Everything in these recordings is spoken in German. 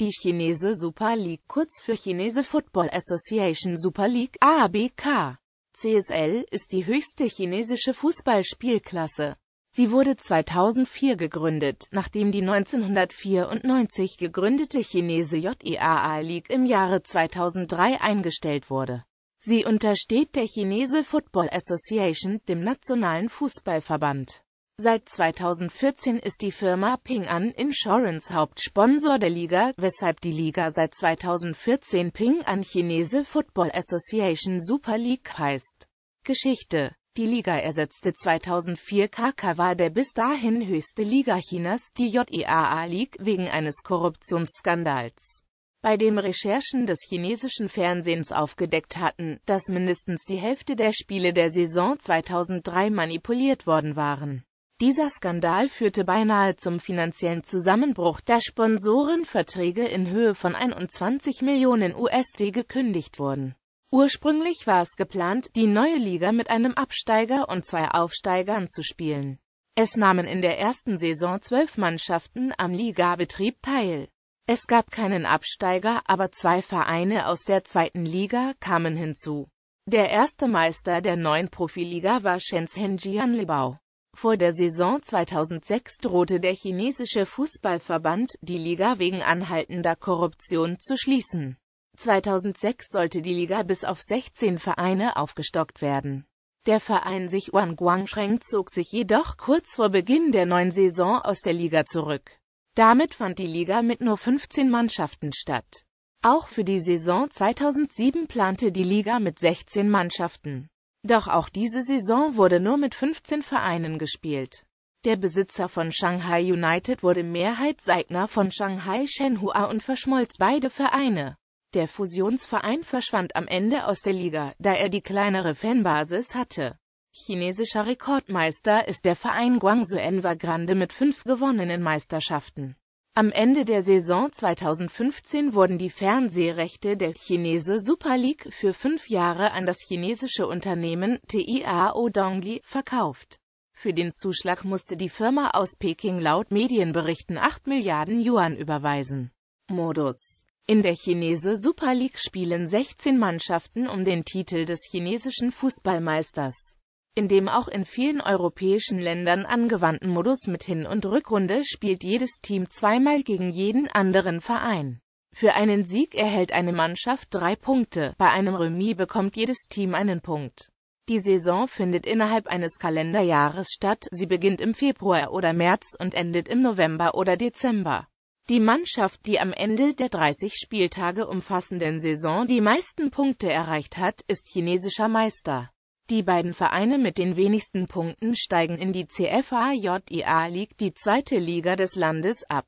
Die Chinese Super League kurz für Chinese Football Association Super League ABK CSL ist die höchste chinesische Fußballspielklasse. Sie wurde 2004 gegründet, nachdem die 1994 gegründete Chinese JEAA League im Jahre 2003 eingestellt wurde. Sie untersteht der Chinese Football Association, dem nationalen Fußballverband. Seit 2014 ist die Firma Ping An Insurance Hauptsponsor der Liga, weshalb die Liga seit 2014 Ping An Chinese Football Association Super League heißt. Geschichte die Liga ersetzte 2004 Kakawa der bis dahin höchste Liga Chinas, die JEAA League, wegen eines Korruptionsskandals, bei dem Recherchen des chinesischen Fernsehens aufgedeckt hatten, dass mindestens die Hälfte der Spiele der Saison 2003 manipuliert worden waren. Dieser Skandal führte beinahe zum finanziellen Zusammenbruch, da Sponsorenverträge in Höhe von 21 Millionen USD gekündigt wurden. Ursprünglich war es geplant, die neue Liga mit einem Absteiger und zwei Aufsteigern zu spielen. Es nahmen in der ersten Saison zwölf Mannschaften am Ligabetrieb teil. Es gab keinen Absteiger, aber zwei Vereine aus der zweiten Liga kamen hinzu. Der erste Meister der neuen Profiliga war Shenzhen Jianlibao. Vor der Saison 2006 drohte der chinesische Fußballverband, die Liga wegen anhaltender Korruption zu schließen. 2006 sollte die Liga bis auf 16 Vereine aufgestockt werden. Der Verein sich Wang Guangguangsheng zog sich jedoch kurz vor Beginn der neuen Saison aus der Liga zurück. Damit fand die Liga mit nur 15 Mannschaften statt. Auch für die Saison 2007 plante die Liga mit 16 Mannschaften. Doch auch diese Saison wurde nur mit 15 Vereinen gespielt. Der Besitzer von Shanghai United wurde Mehrheitseigner von Shanghai Shenhua und verschmolz beide Vereine. Der Fusionsverein verschwand am Ende aus der Liga, da er die kleinere Fanbasis hatte. Chinesischer Rekordmeister ist der Verein Guangzhou Envergrande mit fünf gewonnenen Meisterschaften. Am Ende der Saison 2015 wurden die Fernsehrechte der Chinese Super League für fünf Jahre an das chinesische Unternehmen TIAO Dongli verkauft. Für den Zuschlag musste die Firma aus Peking laut Medienberichten 8 Milliarden Yuan überweisen. Modus In der Chinese Super League spielen 16 Mannschaften um den Titel des chinesischen Fußballmeisters in dem auch in vielen europäischen Ländern angewandten Modus mit Hin- und Rückrunde spielt jedes Team zweimal gegen jeden anderen Verein. Für einen Sieg erhält eine Mannschaft drei Punkte, bei einem Remis bekommt jedes Team einen Punkt. Die Saison findet innerhalb eines Kalenderjahres statt, sie beginnt im Februar oder März und endet im November oder Dezember. Die Mannschaft, die am Ende der 30 Spieltage umfassenden Saison die meisten Punkte erreicht hat, ist chinesischer Meister. Die beiden Vereine mit den wenigsten Punkten steigen in die CFAJIA League, die zweite Liga des Landes, ab.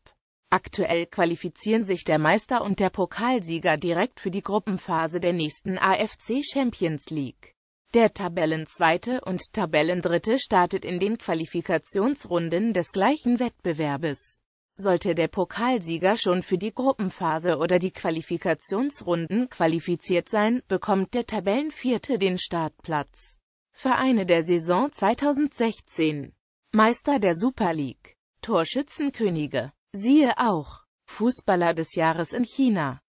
Aktuell qualifizieren sich der Meister und der Pokalsieger direkt für die Gruppenphase der nächsten AFC Champions League. Der Tabellenzweite und Tabellendritte startet in den Qualifikationsrunden des gleichen Wettbewerbes. Sollte der Pokalsieger schon für die Gruppenphase oder die Qualifikationsrunden qualifiziert sein, bekommt der Tabellenvierte den Startplatz. Vereine der Saison 2016 Meister der Super League Torschützenkönige. Siehe auch Fußballer des Jahres in China